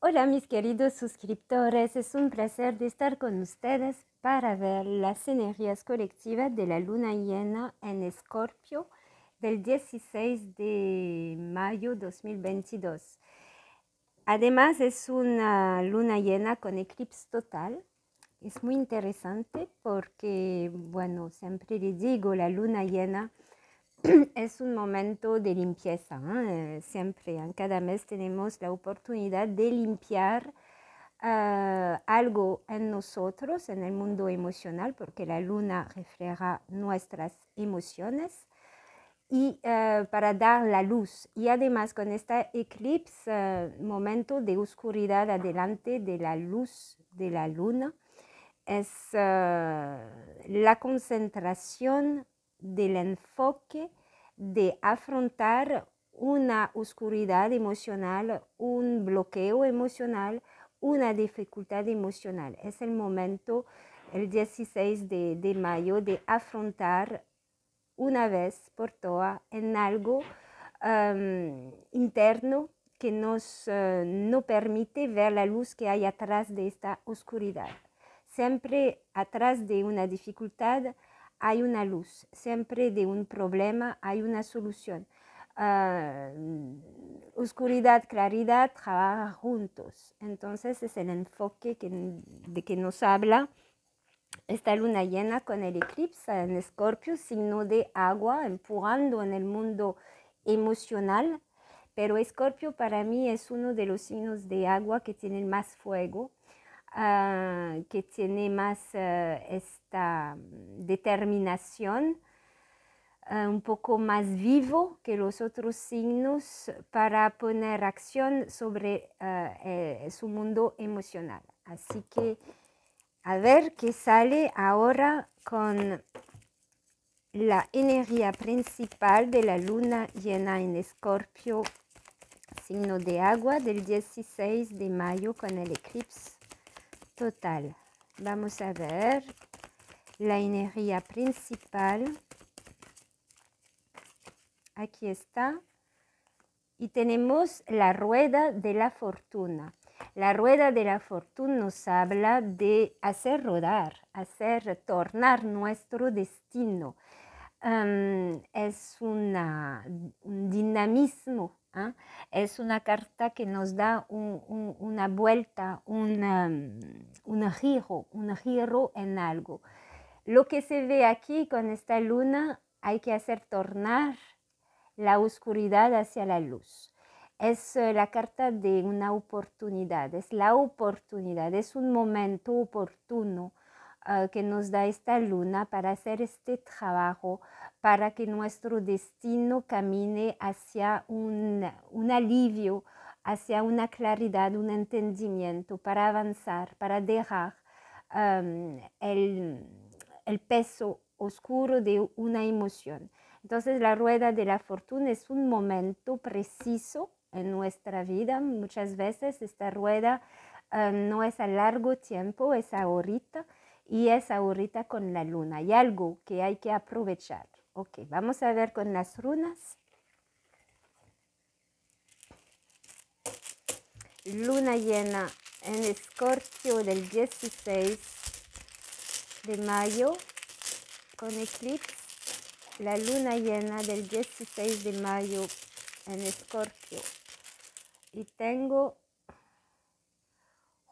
Hola mis queridos suscriptores, es un placer estar con ustedes para ver las energías colectivas de la luna llena en Escorpio del 16 de mayo 2022. Además es una luna llena con eclipse total. Es muy interesante porque, bueno, siempre le digo, la luna llena es un momento de limpieza. ¿eh? Siempre, en ¿eh? cada mes tenemos la oportunidad de limpiar ah, algo en nosotros, en el mundo emocional, porque la luna refleja nuestras emociones y eh, para dar la luz. Y además con esta eclipse, momento de oscuridad adelante de la luz de la luna, es la concentración del enfoque de afrontar una oscuridad emocional, un bloqueo emocional, una dificultad emocional. Es el momento, el 16 de, mayo, de afrontar una vez por todas en algo um, interno que nos eh, no permite ver la luz que hay atrás de esta oscuridad. Siempre atrás de una dificultad hay una luz, siempre de un problema hay una solución. Ah, mm, oscuridad, claridad, trabajan juntos. Entonces es el enfoque de que nos habla esta luna llena con el eclipse en Escorpio, signo de agua, empujando en el mundo emocional. Pero Escorpio para mí es uno de los signos de agua que tienen más fuego Ah, que tiene más eh, esta mm, determinación, ah, un poco más vivo que los otros signos para poner acción sobre ah, eh, su mundo emocional. Así que a ver qué sale ahora con la energía principal de la luna llena en escorpio signo de agua del 16 de mayo con el eclipse total. Vamos a ver la energía principal. Aquí está. Y tenemos la rueda de la fortuna. La rueda de la fortuna nos habla de hacer rodar, hacer tornar nuestro destino. es un dinamismo ¿ah? Es una carta que nos da una vuelta, un giro, un giro en algo. Lo que se ve aquí con esta luna hay que hacer tornar la oscuridad hacia la luz. Es eh, la carta de una oportunidad, es la oportunidad, es un momento oportuno Ah, que nos da esta luna para hacer este trabajo, para que nuestro destino camine hacia un, un alivio, hacia una claridad, un entendimiento, para avanzar, para dejar el, el peso oscuro de una emoción. Entonces la rueda de la fortuna es un momento preciso en nuestra vida. Muchas veces esta rueda ah, no es a largo tiempo, es ahorita, y esa ahorita con la luna. Hay algo que hay que aprovechar. Ok, vamos a ver con las runas. Luna llena en Escorpio del 16 de mayo con eclipse. La luna llena del 16 de mayo en Escorpio. Y tengo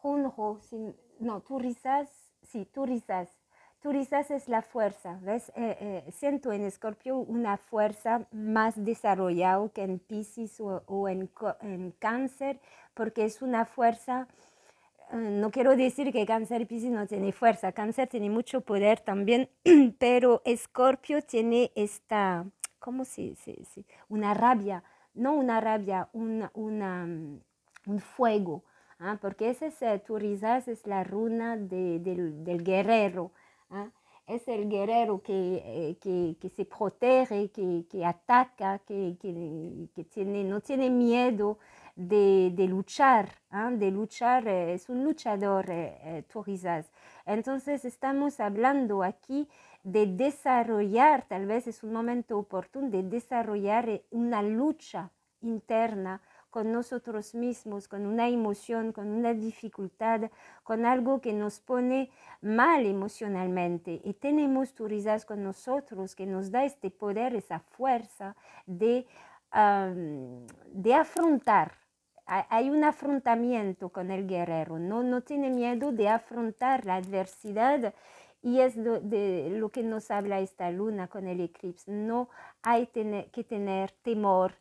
rojo, no, risas sí, tú es la fuerza, ¿ves? Eh, eh, siento en Escorpio una fuerza más desarrollada que en Pisces o, en, Cáncer, porque es una fuerza, eh, no quiero decir que Cáncer y Pisces no tiene fuerza, Cáncer tiene mucho poder también, pero Escorpio tiene esta, ¿cómo se dice? Una rabia, no una rabia, mm, un fuego ¿ah? porque ese es, eh, es la runa del, guerrero. ¿ah? Es el guerrero que, eh, se protege, que, ataca, que, no tiene miedo de, luchar, de luchar, ¿ah? eh, es un luchador, tu Entonces estamos hablando aquí de desarrollar, tal vez es un momento oportuno de desarrollar una lucha interna con nosotros mismos, con una emoción, con una dificultad, con algo que nos pone mal emocionalmente. Y tenemos risas con nosotros que nos da este poder, esa fuerza de, de afrontar. Hay un afrontamiento con el guerrero, ¿no? no tiene miedo de afrontar la adversidad y es de lo que nos habla esta luna con el eclipse. No hay que tener temor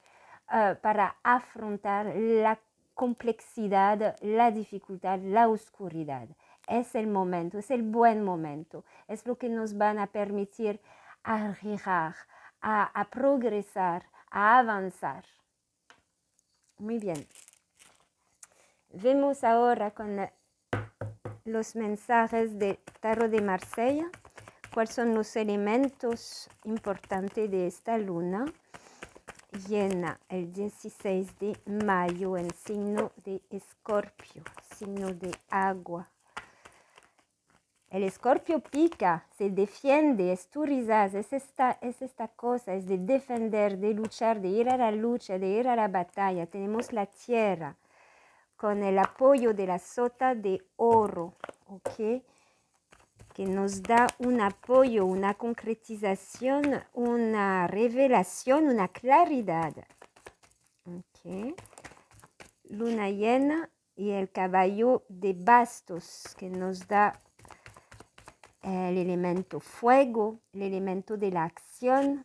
eh, para afrontar la complejidad, la dificultad, la oscuridad. Es el momento, es el buen momento, es lo que nos van a permitir arrigar, a, progresar, a avanzar. Muy bien. Vemos ahora con los mensajes de Tarot de Marsella cuáles son los elementos importantes de esta luna llena el 16 de mayo en signo de escorpio, signo de agua. El escorpio pica, se defiende, es tu risas, es esta, es esta cosa, es de defender, de luchar, de ir a la lucha, de ir a la batalla. Tenemos la tierra con el apoyo de la sota de oro, ¿ok? que nos da un apoyo, una concretización, una revelación, una claridad. Okay. Luna llena y el caballo de bastos que nos da eh, el elemento fuego, el elemento de la acción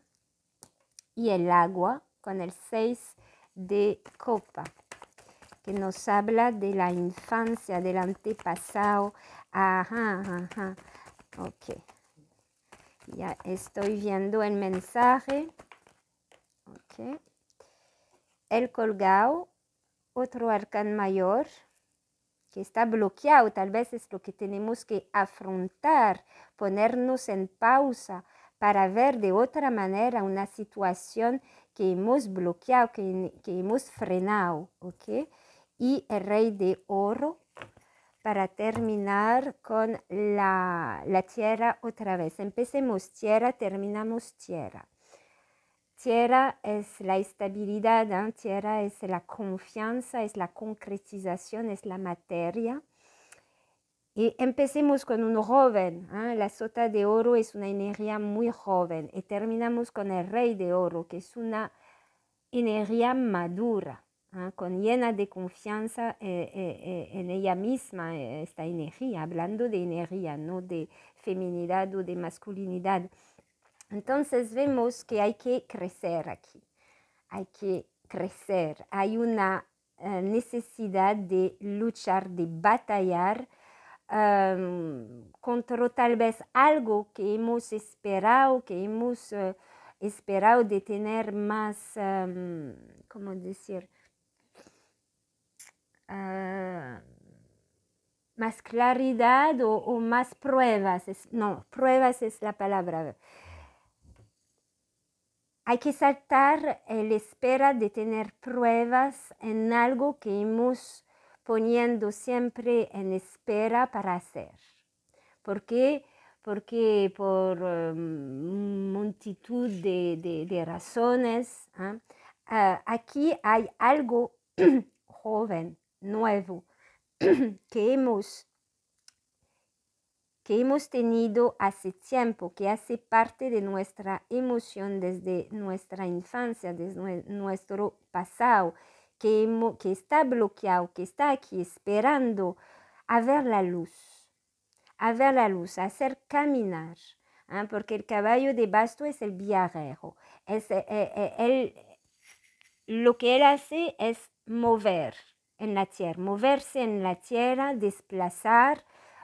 y el agua con el 6 de copa, que nos habla de la infancia, del antepasado. Ajá, ajá. Ok. Ya estoy viendo el mensaje. Ok. El colgado, otro arcán mayor que está bloqueado, tal vez es lo que tenemos que afrontar, ponernos en pausa para ver de otra manera una situación que hemos bloqueado, que, hemos frenado, ¿ok? Y el rey de oro, para terminar con la, tierra otra vez. Empecemos tierra, terminamos tierra. Tierra es la estabilidad, tierra es la confianza, es la concretización, es la materia. Y empecemos con un joven. ¿ah? La sota de oro es una energía muy joven. Y terminamos con el rey de oro, que es una energía madura. ¿ah? con llena de confianza eh, eh, eh, en ella misma, esta energía, hablando de energía, no de feminidad o de masculinidad. Entonces vemos que hay que crecer aquí, hay que crecer, hay una necesidad de luchar, de batallar em, contra tal vez algo que hemos esperado, que hemos esperado de tener más, como em, ¿cómo decir? Ah, más claridad o, más pruebas. no, pruebas es la palabra. Hay que saltar la espera de tener pruebas en algo que hemos poniendo siempre en espera para hacer. ¿Por qué? Porque por mm, multitud de, razones, ¿ah? Ah, aquí hay algo joven, nuevo que hemos, que hemos tenido hace tiempo, que hace parte de nuestra emoción desde nuestra infancia, desde nuestro pasado, que, está bloqueado, que está aquí esperando a ver la luz, a ver la luz, a hacer caminar. ¿ah? Porque el caballo de basto es el viajero. Es, eh, eh, eh, él, lo que él hace es mover, en la tierra, moverse en la tierra, desplazar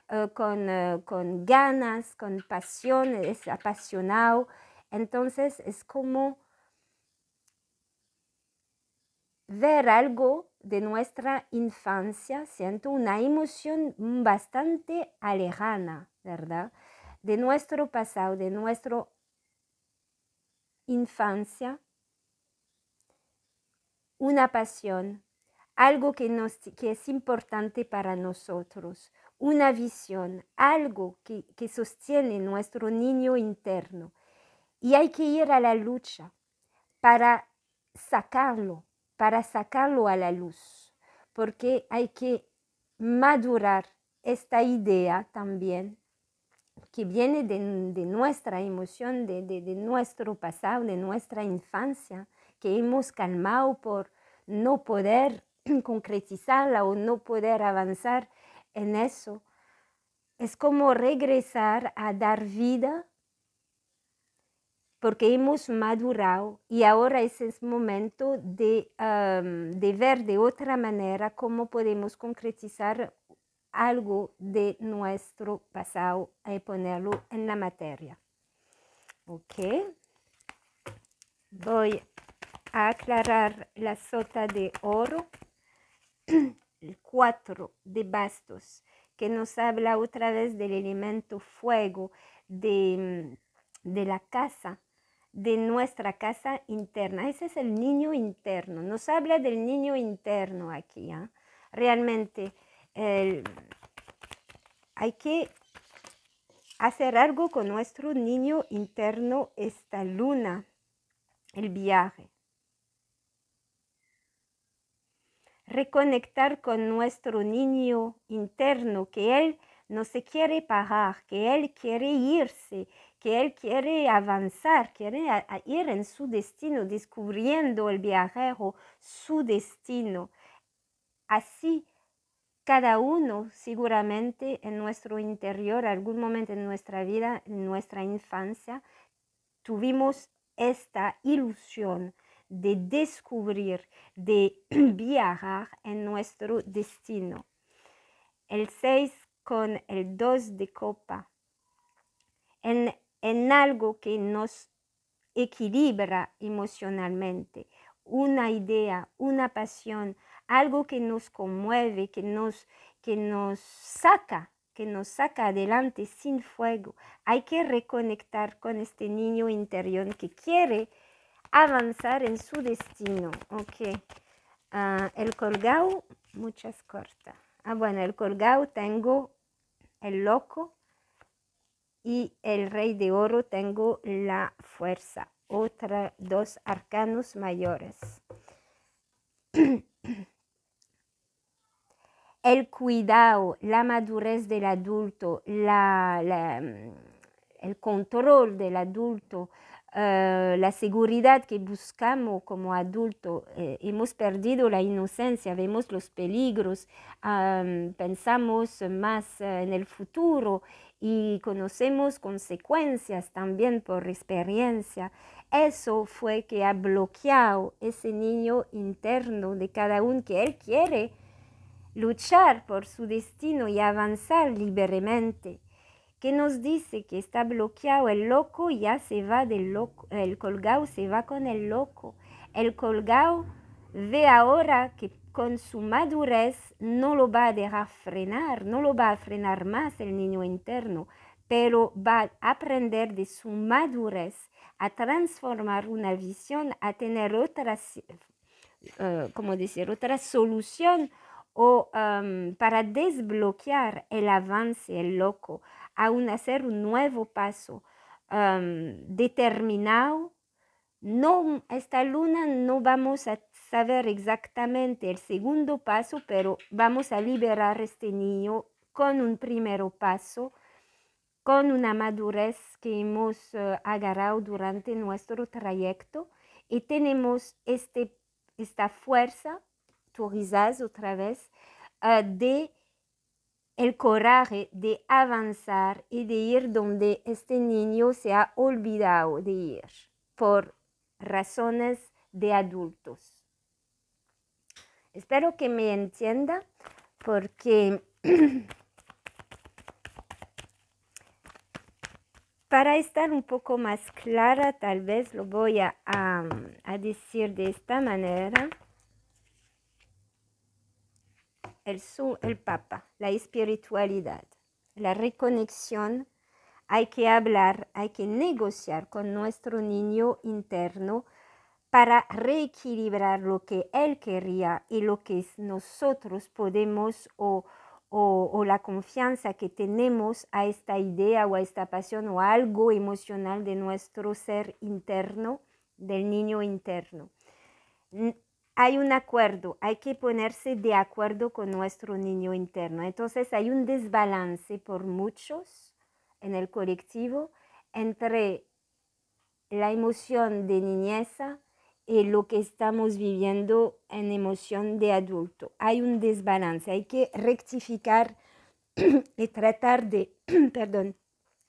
eh, con, eh, con, ganas, con pasión, es apasionado. Entonces es como ver algo de nuestra infancia, siento una emoción bastante alejana, ¿verdad? De nuestro pasado, de nuestra infancia, una pasión algo que, es importante para nosotros, una visión, algo que, sostiene nuestro niño interno. Y hay que ir a la lucha para sacarlo, para sacarlo a la luz, porque hay que madurar esta idea también que viene de, nuestra emoción, de, de, nuestro pasado, de nuestra infancia, que hemos calmado por no poder concretizarla o no poder avanzar en eso. Es como regresar a dar vida porque hemos madurado y ahora es el momento de, ver de otra manera cómo podemos concretizar algo de nuestro pasado y eh, ponerlo en la materia. Ok. Voy a aclarar la sota de oro. el 4 de bastos, que nos habla otra vez del elemento fuego, mm, de, la casa, de nuestra casa interna. Ese es el niño interno. Nos habla del niño interno aquí. ¿ah? Realmente hay que hacer algo con nuestro niño interno esta luna, el viaje. reconectar con nuestro niño interno, que Él no se quiere parar, que Él quiere irse, que Él quiere avanzar, quiere ir en su destino, descubriendo el viajero su destino. Así, cada uno seguramente en nuestro interior, algún momento en nuestra vida, en nuestra infancia, tuvimos esta ilusión de descubrir, de viajar en nuestro destino. El 6 con el 2 de copa. En, algo que nos equilibra emocionalmente. Una idea, una pasión, algo que nos conmueve, que nos, que nos saca, que nos saca adelante sin fuego. Hay que reconectar con este niño interior que quiere avanzar en su destino. Ok. Ah, el colgado, muchas cortas. Ah, bueno, el colgado tengo el loco y el rey de oro tengo la fuerza. Otra, dos arcanos mayores. el cuidado, la madurez del adulto, la, el control del adulto, eh, la seguridad que buscamos como adulto. Eh, hemos perdido la inocencia, vemos los peligros, pensamos más eh, en el futuro y conocemos consecuencias también por experiencia. Eso fue que ha bloqueado ese niño interno de cada uno que él quiere luchar por su destino y avanzar libremente que nos dice que está bloqueado el loco, ya se va del loco, el colgado se va con el loco. El colgado ve ahora que con su madurez no lo va a dejar frenar, no lo va a frenar más el niño interno, pero va a aprender de su madurez a transformar una visión, a tener otra, eh, como decir, otra solución o para desbloquear el avance, el loco, aún hacer un nuevo paso determinado. No, esta luna no vamos a saber exactamente el segundo paso, pero vamos a liberar este niño con un primer paso, con una madurez que hemos eh, agarrado durante nuestro trayecto y tenemos este, esta fuerza, tú otra vez, ah, de el coraje de avanzar y de ir donde este niño se ha olvidado de ir por razones de adultos. Espero que me entienda porque para estar un poco más clara tal vez lo voy a, a decir de esta manera el, el Papa, la espiritualidad, la reconexión. Hay que hablar, hay que negociar con nuestro niño interno para reequilibrar lo que él quería y lo que nosotros podemos o, la confianza que tenemos a esta idea o a esta pasión o algo emocional de nuestro ser interno, del niño interno hay un acuerdo, hay que ponerse de acuerdo con nuestro niño interno. Entonces hay un desbalance por muchos en el colectivo entre la emoción de niñeza y lo que estamos viviendo en emoción de adulto. Hay un desbalance, hay que rectificar y tratar de,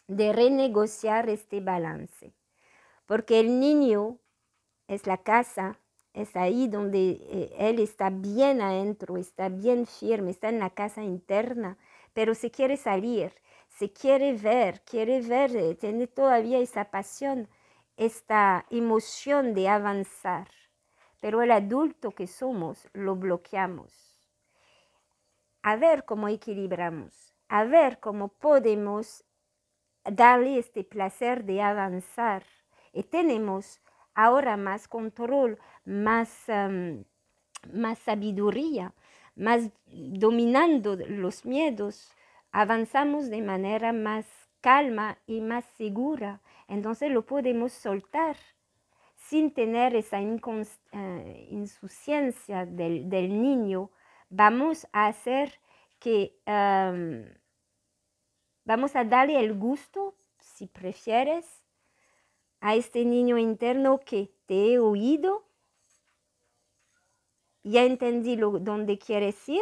de renegociar este balance. Porque el niño es la casa es ahí donde eh, él está bien adentro, está bien firme, está en la casa interna, pero se quiere salir, se quiere ver, quiere ver, eh, tiene todavía esa pasión, esta emoción de avanzar. Pero el adulto que somos lo bloqueamos. A ver cómo equilibramos, a ver cómo podemos darle este placer de avanzar. Y tenemos ahora más control, más, em, más sabiduría, más dominando los miedos, avanzamos de manera más calma y más segura. Entonces lo podemos soltar sin tener esa eh, insuficiencia del, niño. Vamos a hacer que, em, vamos a darle el gusto, si prefieres, a este niño interno que te he oído, ya entendí lo, dónde quieres ir,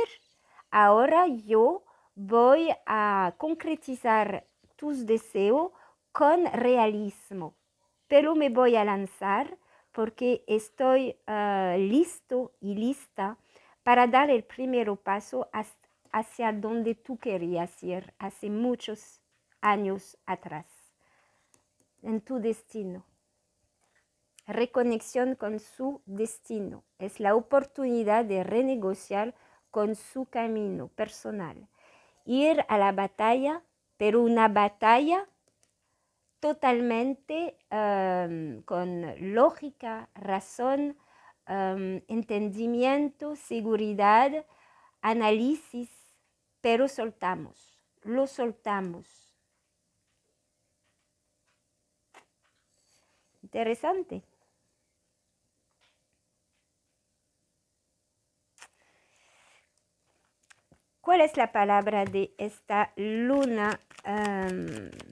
ahora yo voy a concretizar tus deseos con realismo, pero me voy a lanzar porque estoy ah, listo y lista para dar el primer paso hacia donde tú querías ir hace muchos años atrás en tu destino. Reconexión con su destino es la oportunidad de renegociar con su camino personal. Ir a la batalla, pero una batalla totalmente em, con lógica, razón, em, entendimiento, seguridad, análisis, pero soltamos, lo soltamos Interesante. ¿Cuál es la palabra de esta luna?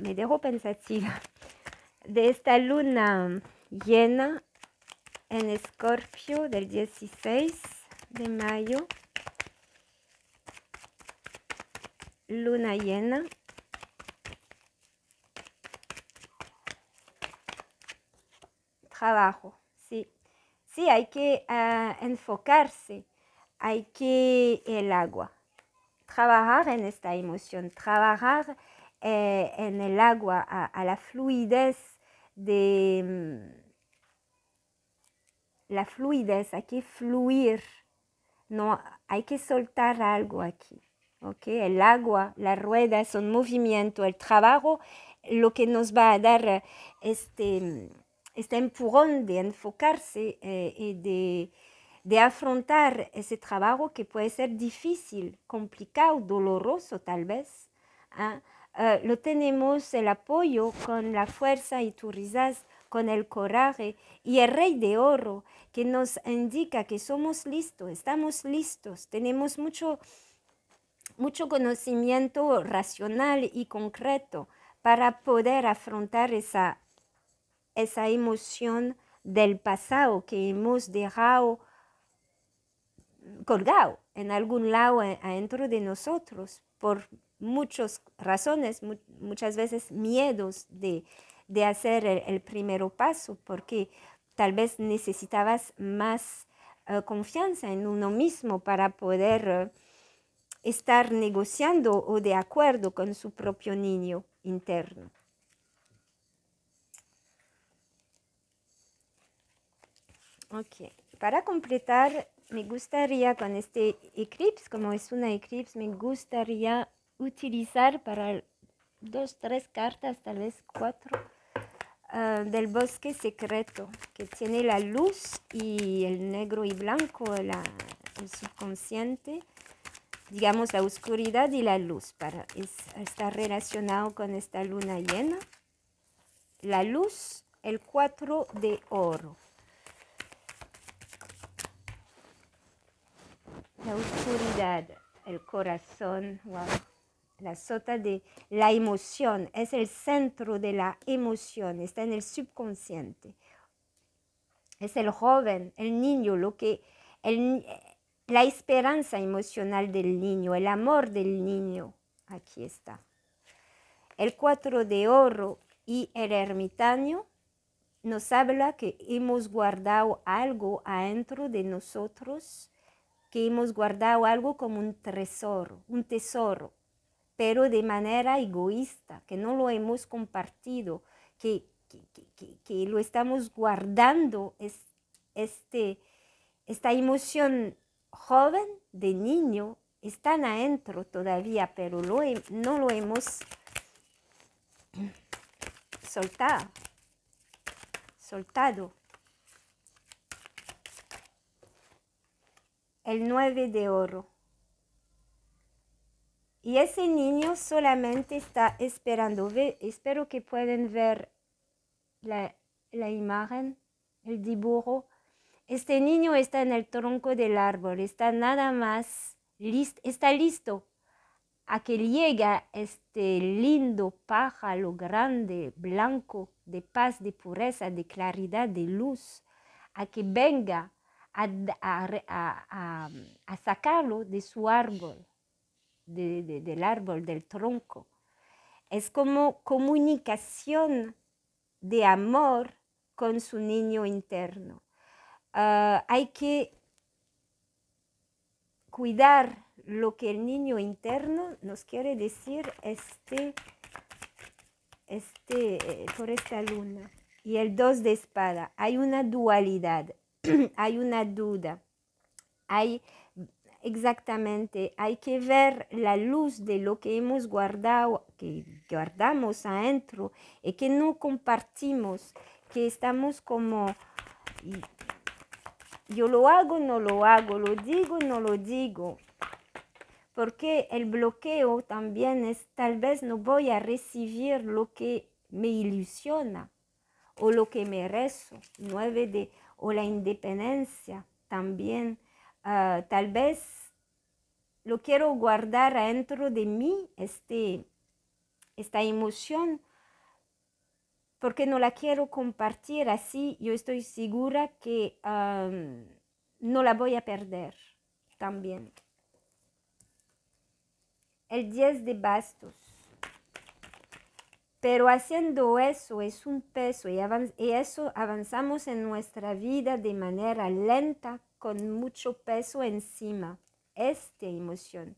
me dejo pensativa. De esta luna llena en Escorpio del 16 de mayo. Luna llena trabajo, sí. Sí, hay que ah, enfocarse, hay que el agua, trabajar en esta emoción, trabajar eh, en el agua, a, la fluidez de mm, la fluidez, hay que fluir, no hay que soltar algo aquí. Okay? El agua, la rueda es movimiento, el trabajo lo que nos va a dar este este empujón de enfocarse y eh, eh, de, afrontar ese trabajo que puede ser difícil, complicado, doloroso tal vez. ¿ah? Eh, lo tenemos el apoyo con la fuerza y tu risas, con el coraje y el rey de oro que nos indica que somos listos, estamos listos, tenemos mucho, mucho conocimiento racional y concreto para poder afrontar esa esa emoción del pasado que hemos dejado colgado en algún lado adentro de nosotros por muchas razones, muchas veces miedos de, hacer el, primer paso, porque tal vez necesitabas más eh, confianza en uno mismo para poder eh, estar negociando o de acuerdo con su propio niño interno. Ok, para completar, me gustaría con este eclipse, como es una eclipse, me gustaría utilizar para dos, tres cartas, tal vez cuatro, ah, del bosque secreto, que tiene la luz y el negro y blanco, el subconsciente, digamos la oscuridad y la luz, para estar relacionado con esta luna llena. La luz, el cuatro de oro. la oscuridad, el corazón, la sota de la emoción, es el centro de la emoción, está en el subconsciente. Es el joven, el niño, lo que, la esperanza emocional del niño, el amor del niño. Aquí está. El cuatro de oro y el ermitaño nos habla que hemos guardado algo adentro de nosotros que hemos guardado algo como un tesoro, un tesoro, pero de manera egoísta, que no lo hemos compartido, que, que, lo estamos guardando, es, este, esta emoción joven de niño está adentro todavía, pero no lo hemos soltado. soltado. el 9 de oro. Y ese niño solamente está esperando. espero que puedan ver la, imagen, el dibujo. Este niño está en el tronco del árbol, está nada más listo, está listo a que llegue este lindo pájaro grande, blanco, de paz, de pureza, de claridad, de luz, a que venga a, sacarlo de su árbol, del árbol, del tronco. Es como comunicación de amor con su niño interno. Ah, hay que cuidar lo que el niño interno nos quiere decir este, este, eh, por esta luna. Y el dos de espada, hay una dualidad. hay una duda, hay exactamente, hay que ver la luz de lo que hemos guardado, que guardamos adentro y que no compartimos, que estamos como, yo lo hago, no lo hago, lo digo, no lo digo. Porque el bloqueo también es, tal vez no voy a recibir lo que me ilusiona o lo que merezco rezo. 9 de o la independencia también. Ah, tal vez lo quiero guardar dentro de mí, este, esta emoción, porque no la quiero compartir así. Yo estoy segura que no la voy a perder también. El 10 de bastos. Pero haciendo eso es un peso y, eso avanzamos en nuestra vida de manera lenta con mucho peso encima, esta emoción.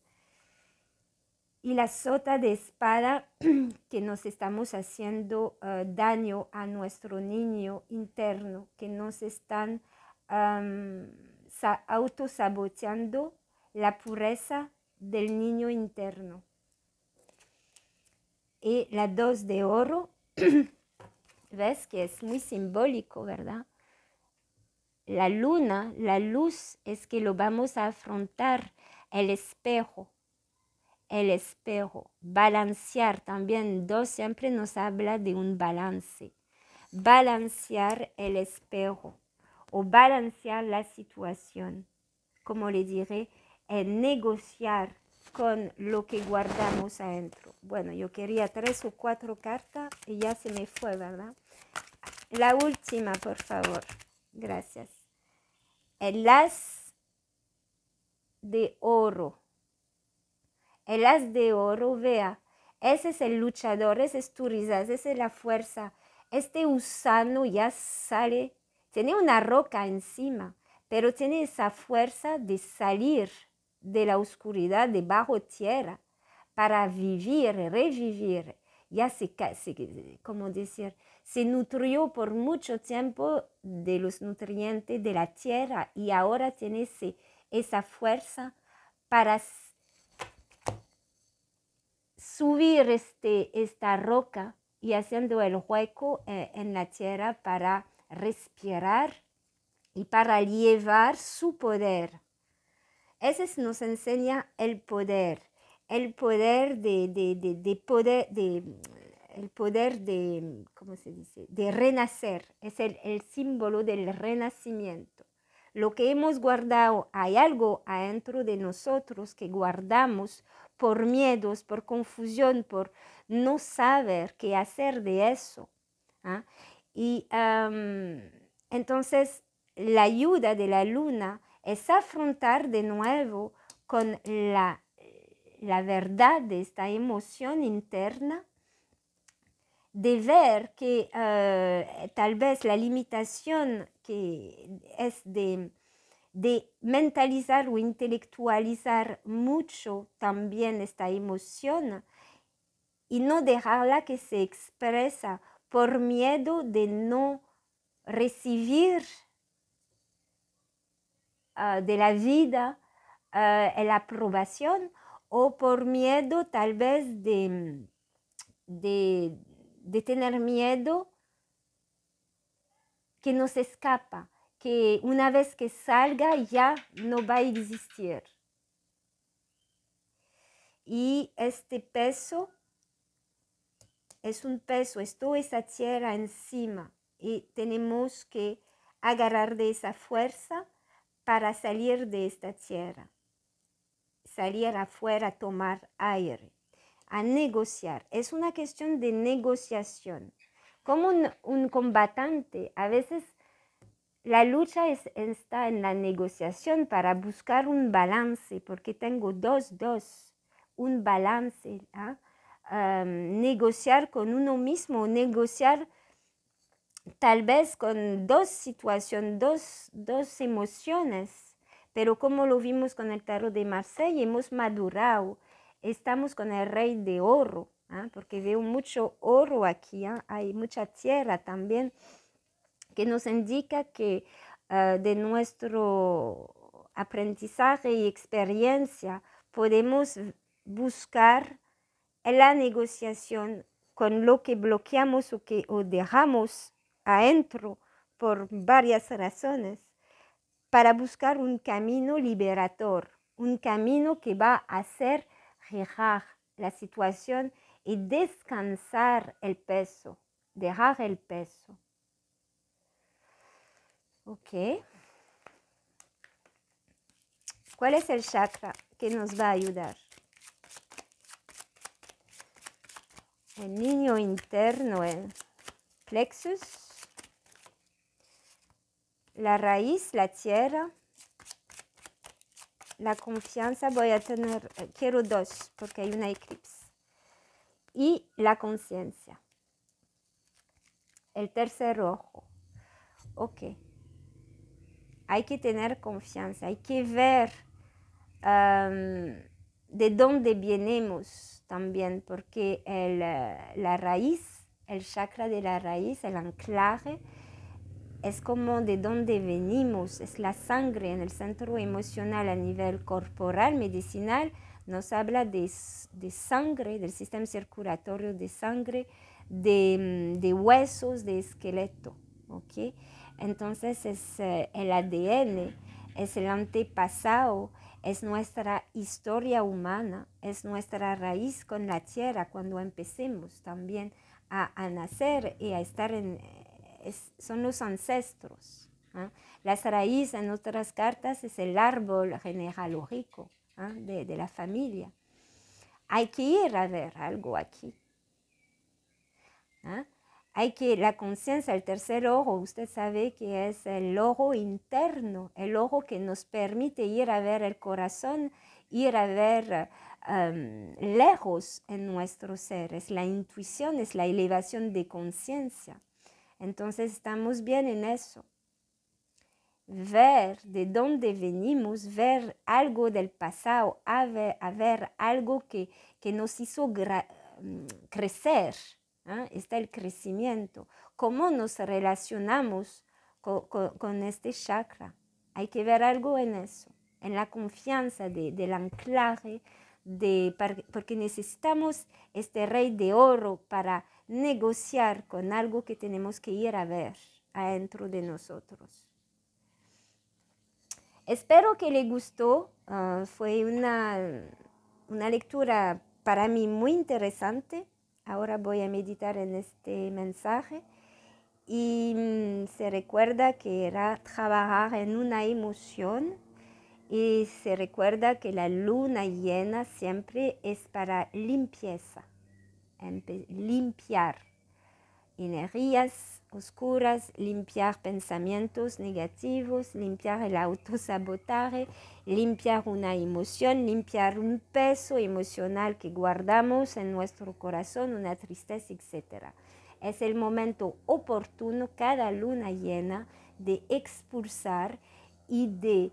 Y la sota de espada que nos estamos haciendo eh, daño a nuestro niño interno, que nos están autosaboteando la pureza del niño interno y la dos de oro. ¿Ves que es muy simbólico, verdad? La luna, la luz es que lo vamos a afrontar, el espejo, el espejo, balancear también, dos siempre nos habla de un balance, balancear el espejo o balancear la situación, como le diré, es eh, negociar con lo que guardamos adentro. Bueno, yo quería tres o cuatro cartas y ya se me fue, ¿verdad? La última, por favor. Gracias. El as de oro. El as de oro, vea. Ese es el luchador, ese es tu esa es la fuerza. Este usano ya sale, tiene una roca encima, pero tiene esa fuerza de salir de la oscuridad de bajo tierra para vivir, revivir. Ya se, como decir, se nutrió por mucho tiempo de los nutrientes de la tierra y ahora tiene esa fuerza para subir este, esta roca y haciendo el hueco eh, en la tierra para respirar y para llevar su poder ese nos enseña el poder, el poder de, poder, de, el poder de, ¿cómo se dice? De renacer, es el, símbolo del renacimiento. Lo que hemos guardado, hay algo adentro de nosotros que guardamos por miedos, por confusión, por no saber qué hacer de eso. ¿ah? Y entonces la ayuda de la luna es afrontar de nuevo con la, verdad de esta emoción interna, de ver que eh, tal vez la limitación que es de, de mentalizar o intelectualizar mucho también esta emoción y no dejarla que se expresa por miedo de no recibir Ah, de la vida, ah, en la aprobación o por miedo tal vez de, mm, de, de tener miedo que nos escapa, que una vez que salga ya no va a existir. Y este peso es un peso, es toda esa tierra encima y tenemos que agarrar de esa fuerza para salir de esta tierra, salir afuera, tomar aire, a negociar. Es una cuestión de negociación. Como un, combatante, a veces la lucha está en la negociación para buscar un balance, porque tengo dos, dos, un balance. ¿ah? negociar con uno mismo, negociar tal vez con dos situaciones, dos, dos emociones, pero como lo vimos con el tarot de Marsella, hemos madurado, estamos con el rey de oro, ¿ah? porque veo mucho oro aquí, ¿ah? hay mucha tierra también, que nos indica que ah, de nuestro aprendizaje y experiencia podemos buscar la negociación con lo que bloqueamos o, que, o dejamos adentro por varias razones, para buscar un camino liberador, un camino que va a hacer girar la situación y descansar el peso, dejar el peso. Ok. ¿Cuál es el chakra que nos va a ayudar? El niño interno, el plexus la raíz, la tierra, la confianza, voy a tener, eh, quiero dos porque hay una eclipse, y la conciencia. El tercer ojo. Ok. Hay que tener confianza, hay que ver de dónde venimos también, porque eh, la raíz, el chakra de la raíz, el anclaje, es como de dónde venimos, es la sangre en el centro mm. emocional a nivel corporal, medicinal, nos habla de, sangre, del sistema circulatorio de sangre, de, mm, huesos, de esqueleto. Entonces es eh, el ADN, es el antepasado, es nuestra historia humana, es nuestra raíz con la tierra cuando empecemos también a nacer y a estar en, son los ancestros. ¿ah? Las raíces en otras cartas es el árbol genealógico ¿ah? de, de, la familia. Hay que ir a ver algo aquí. ¿ah? Hay que la conciencia, el tercer ojo, usted sabe que es el ojo interno, el ojo que nos permite ir a ver el corazón, ir a ver um, lejos en nuestro ser. Es la intuición, es la elevación de conciencia. Entonces estamos bien en eso. Ver de dónde venimos, ver algo del pasado, a ver, algo que, que, nos hizo mm, crecer. ¿ah? Está el crecimiento. ¿Cómo nos relacionamos con, este chakra? Hay que ver algo en eso, en la confianza de, del anclaje, de, porque necesitamos este rey de oro para negociar con algo que tenemos que ir a ver adentro de nosotros. Espero que le gustó. Ah, fue una, lectura para mí muy interesante. Ahora voy a meditar en este mensaje. Y mm, se recuerda que era trabajar en una emoción y se recuerda que la luna llena siempre es para limpieza limpiar energías oscuras, limpiar pensamientos negativos, limpiar el autosabotaje, limpiar una emoción, limpiar un peso emocional que guardamos en nuestro corazón, una tristeza, etc. Es el momento oportuno cada luna llena de expulsar y de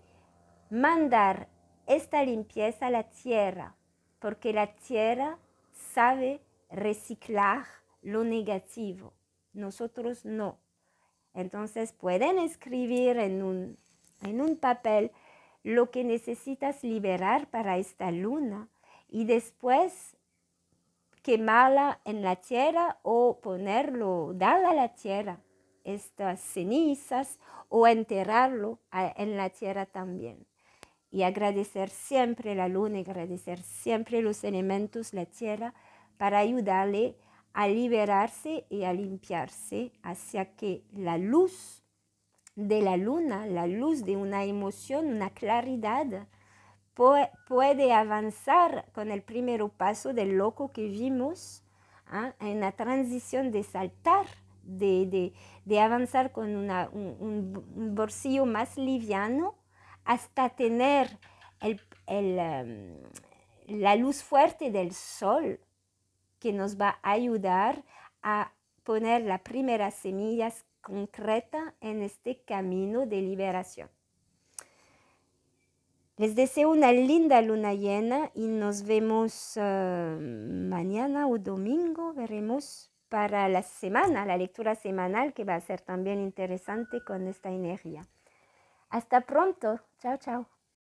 mandar esta limpieza a la tierra, porque la tierra sabe reciclar lo negativo. Nosotros no. Entonces pueden escribir en un, en un papel lo que necesitas liberar para esta luna y después quemarla en la tierra o ponerlo, darle a la tierra, estas cenizas o enterrarlo en la tierra también. Y agradecer siempre la luna, y agradecer siempre los elementos, la tierra, para ayudarle a liberarse y a limpiarse hacia que la luz de la luna, la luz de una emoción, una claridad, puede avanzar con el primer paso del loco que vimos ¿ah? en la transición de saltar, de, avanzar con un, bolsillo más liviano hasta tener em, la luz fuerte del sol que nos va a ayudar a poner las primeras semillas concretas en este camino de liberación. Les deseo una linda luna llena y nos vemos eh, mañana o domingo, veremos, para la semana, la lectura semanal que va a ser también interesante con esta energía. Hasta pronto, chao, chao.